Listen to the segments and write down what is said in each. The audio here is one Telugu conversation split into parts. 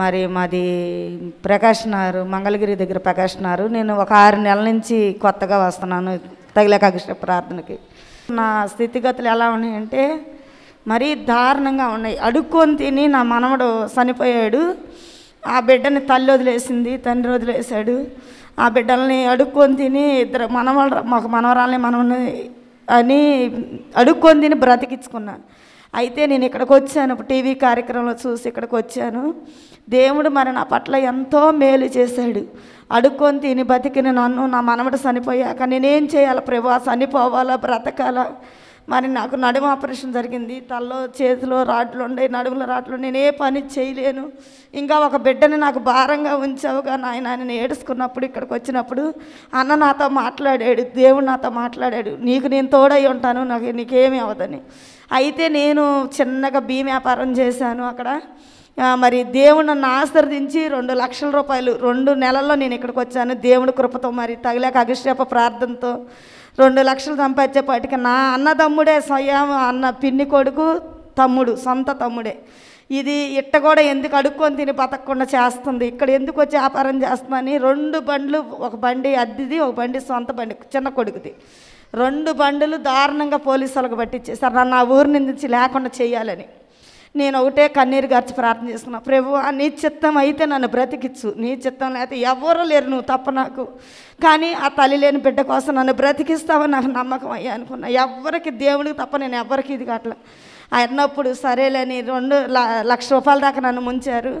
మరి మాది ప్రకాష్ నారు మంగళగిరి దగ్గర ప్రకాష్ నారు నేను ఒక ఆరు నెలల నుంచి కొత్తగా వస్తున్నాను తగిలేకాక్ష ప్రార్థనకి నా స్థితిగతులు ఎలా ఉన్నాయంటే మరీ దారుణంగా ఉన్నాయి అడుక్కొని తిని నా మనవడు చనిపోయాడు ఆ బిడ్డని తల్లి వదిలేసింది తండ్రి వదిలేశాడు ఆ బిడ్డల్ని అడుక్కొని తిని ఇద్దరు మనవడు మనవరాలని మనవని అని అడుక్కొని తిని బ్రతికించుకున్నాను అయితే నేను ఇక్కడికి వచ్చాను టీవీ కార్యక్రమంలో చూసి ఇక్కడికి వచ్చాను దేవుడు మరి నా పట్ల ఎంతో మేలు చేశాడు అడుక్కొని తిని బతికిన నన్ను నా మనవడు చనిపోయాక నేనేం చేయాలి ప్రభు చనిపోవాలా బ్రతకాలా మరి నాకు నడుము ఆపరేషన్ జరిగింది తలలో చేతిలో రాట్లు ఉండే నడుములో రాట్లు నేను ఏ పని చేయలేను ఇంకా ఒక బిడ్డని నాకు భారంగా ఉంచావుగా నాయన నేను ఏడుసుకున్నప్పుడు ఇక్కడికి వచ్చినప్పుడు అన్న నాతో మాట్లాడాడు దేవుడు నాతో మాట్లాడాడు నీకు నేను తోడై ఉంటాను నాకు నీకేమి అవ్వదని అయితే నేను చిన్నగా భీమ వ్యాపారం చేశాను అక్కడ మరి దేవుడు నన్ను ఆశ్రదించి రెండు లక్షల రూపాయలు రెండు నెలల్లో నేను ఇక్కడికి వచ్చాను దేవుడి కృపతో మరి తగిలేక అగిశ్రేప ప్రార్థనతో రెండు లక్షలు సంపాదించేపాటికి నా అన్నదమ్ముడే స్వయం అన్న పిన్ని కొడుకు తమ్ముడు సొంత తమ్ముడే ఇది ఇట్ట కూడా ఎందుకు అడుక్కొని తిని బతకకుండా చేస్తుంది ఇక్కడ ఎందుకు వచ్చి వ్యాపారం చేస్తుందని రెండు బండ్లు ఒక బండి అద్దెది ఒక బండి సొంత బండి చిన్న కొడుకుది రెండు బండులు దారుణంగా పోలీసు వాళ్ళకి పట్టించేసారు నన్ను ఆ ఊరి నుంచి లేకుండా చేయాలని నేను ఒకటే కన్నీరు గార్చి ప్రార్థన చేస్తున్నా ప్రభు నీ చిత్తం అయితే నన్ను బ్రతికిచ్చు నీ చిత్తం లేకపోతే ఎవరు లేరు నువ్వు తప్ప నాకు కానీ ఆ తల్లి లేని బిడ్డ కోసం నన్ను బ్రతికిస్తావని నాకు నమ్మకం అయ్యా అనుకున్నా ఎవరికి దేవుడికి తప్ప నేను ఎవరికి ఇది కావట్లేదు అన్నప్పుడు సరేలేని రెండు లక్ష రూపాయల దాకా నన్ను ముంచారు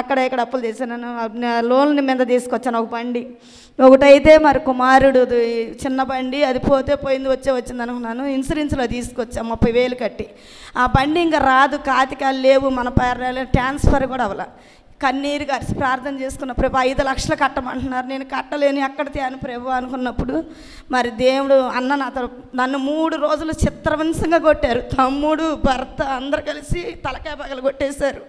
అక్కడ ఇక్కడ అప్పులు చేశాను లోన్ మీద తీసుకొచ్చాను ఒక బండి ఒకటైతే మరి కుమారుడు చిన్న బండి అది పోతే పోయింది వచ్చే వచ్చింది అనుకున్నాను ఇన్సూరెన్స్లో తీసుకొచ్చా ముప్పై వేలు కట్టి ఆ బండి ఇంకా రాదు కాతికాలు లేవు మన పేరు ట్రాన్స్ఫర్ కూడా అవ్వాల కన్నీరు కలిసి ప్రార్థన చేసుకున్న ప్రభు ఐదు లక్షలు కట్టమంటున్నారు నేను కట్టలేని ఎక్కడ తేను ప్రభు అనుకున్నప్పుడు మరి దేవుడు అన్న నాతో నన్ను మూడు రోజులు చిత్రవంశంగా కొట్టారు తమ్ముడు భర్త అందరు కలిసి తలకాయ పగలు కొట్టేశారు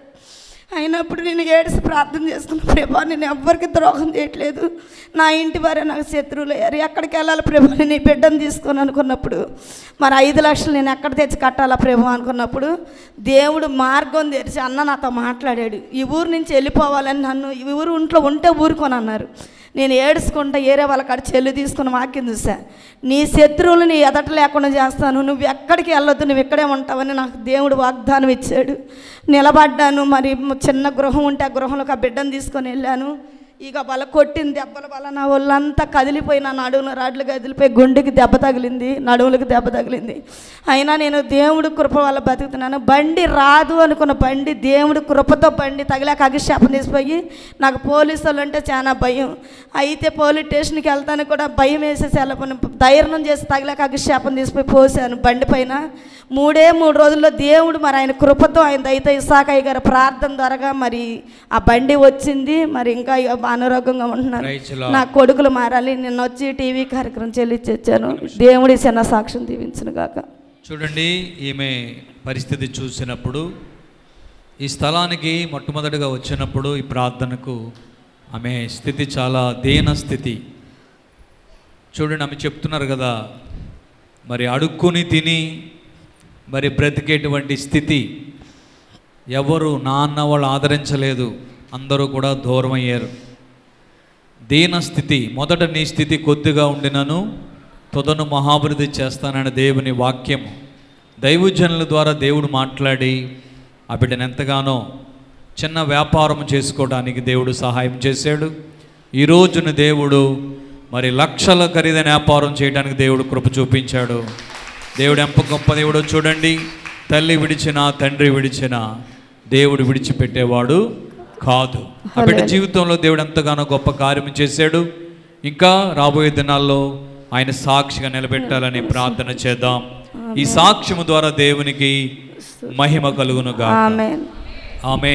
అయినప్పుడు నేను ఏడిసి ప్రార్థన చేస్తున్న ప్రభా నేను ఎవ్వరికి ద్రోహం చేయట్లేదు నా ఇంటి వారే నాకు శత్రువులు అయ్యారు ఎక్కడికి వెళ్ళాలి ప్రభా నేను ఈ బిడ్డను తీసుకొని అనుకున్నప్పుడు మరి ఐదు లక్షలు నేను ఎక్కడ తెచ్చి కట్టాలా ప్రభా అనుకున్నప్పుడు దేవుడు మార్గం తెరిచి అన్న నాతో మాట్లాడాడు ఈ ఊరు నుంచి వెళ్ళిపోవాలని నన్ను ఈ ఊరు ఇంట్లో ఉంటే ఊరుకొని అన్నారు నేను ఏడుచుకుంటా ఏరే వాళ్ళ కాడ చెల్లు తీసుకుని వాక్యం చూసా నీ శత్రువులు నీ ఎదట లేకుండా చేస్తాను నువ్వు ఎక్కడికి వెళ్ళొద్దు నువ్వు ఇక్కడే ఉంటావని నాకు దేవుడు వాగ్దానం ఇచ్చాడు నిలబడ్డాను మరి చిన్న గృహం ఉంటే ఆ గృహంలోకి ఆ బిడ్డను తీసుకొని వెళ్ళాను ఇక బల కొట్టింది దెబ్బల బల నా ఒళ్ళంతా కదిలిపోయి నా నడువులు రాడ్లు కదిలిపోయి గుండెకి దెబ్బ తగిలింది నడువులకు దెబ్బ తగిలింది అయినా నేను దేవుడి కృప వల్ల బతుకుతున్నాను బండి రాదు అనుకున్న బండి దేవుడి కృపతో బండి తగిలాక శాపం తీసిపోయి నాకు పోలీసు వాళ్ళు అంటే చాలా భయం అయితే పోలీస్ స్టేషన్కి వెళ్తాను కూడా భయం వేసేసి వెళ్ళపని ధైర్యం చేసి తగిలాక శాపం తీసిపోయి పోసాను బండి పైన మూడే మూడు రోజుల్లో దేవుడు మరి ఆయన కృపతో ఆయన అయితే ఇసాకయ్య గారు ప్రార్థన ద్వారా మరి ఆ బండి వచ్చింది మరి ఇంకా అనారోగ్యంగా ఉంటున్నాను నా కొడుకులు మారాలి నిన్న వచ్చి టీవీ కార్యక్రమం చెల్లిచ్చాను దేవుడి చిన్న సాక్ష్యం దీవించను గాక చూడండి ఈమె పరిస్థితి చూసినప్పుడు ఈ స్థలానికి మొట్టమొదటిగా వచ్చినప్పుడు ఈ ప్రార్థనకు ఆమె స్థితి చాలా దీన స్థితి చూడండి ఆమె చెప్తున్నారు కదా మరి అడుక్కుని తిని మరి బ్రతికేటువంటి స్థితి ఎవరు నాన్న వాళ్ళు ఆదరించలేదు అందరూ కూడా దూరం అయ్యారు దీన స్థితి మొదట నీ స్థితి కొద్దిగా ఉండినను తుదను మహాభివృద్ధి చేస్తానని దేవుని వాక్యం దైవజనుల ద్వారా దేవుడు మాట్లాడి ఆ బిడ్డను ఎంతగానో చిన్న వ్యాపారం చేసుకోవడానికి దేవుడు సహాయం చేశాడు ఈ రోజున దేవుడు మరి లక్షల ఖరీదైన వ్యాపారం చేయడానికి దేవుడు కృప చూపించాడు దేవుడు ఎంప గొప్ప దేవుడో చూడండి తల్లి విడిచిన తండ్రి విడిచిన దేవుడు విడిచిపెట్టేవాడు కాదు ఆ బిడ్డ జీవితంలో దేవుడు ఎంతగానో గొప్ప కార్యం చేశాడు ఇంకా రాబోయే దినాల్లో ఆయన సాక్షిగా నిలబెట్టాలని ప్రార్థన చేద్దాం ఈ సాక్ష్యము ద్వారా దేవునికి మహిమ కలుగునుగా ఆమె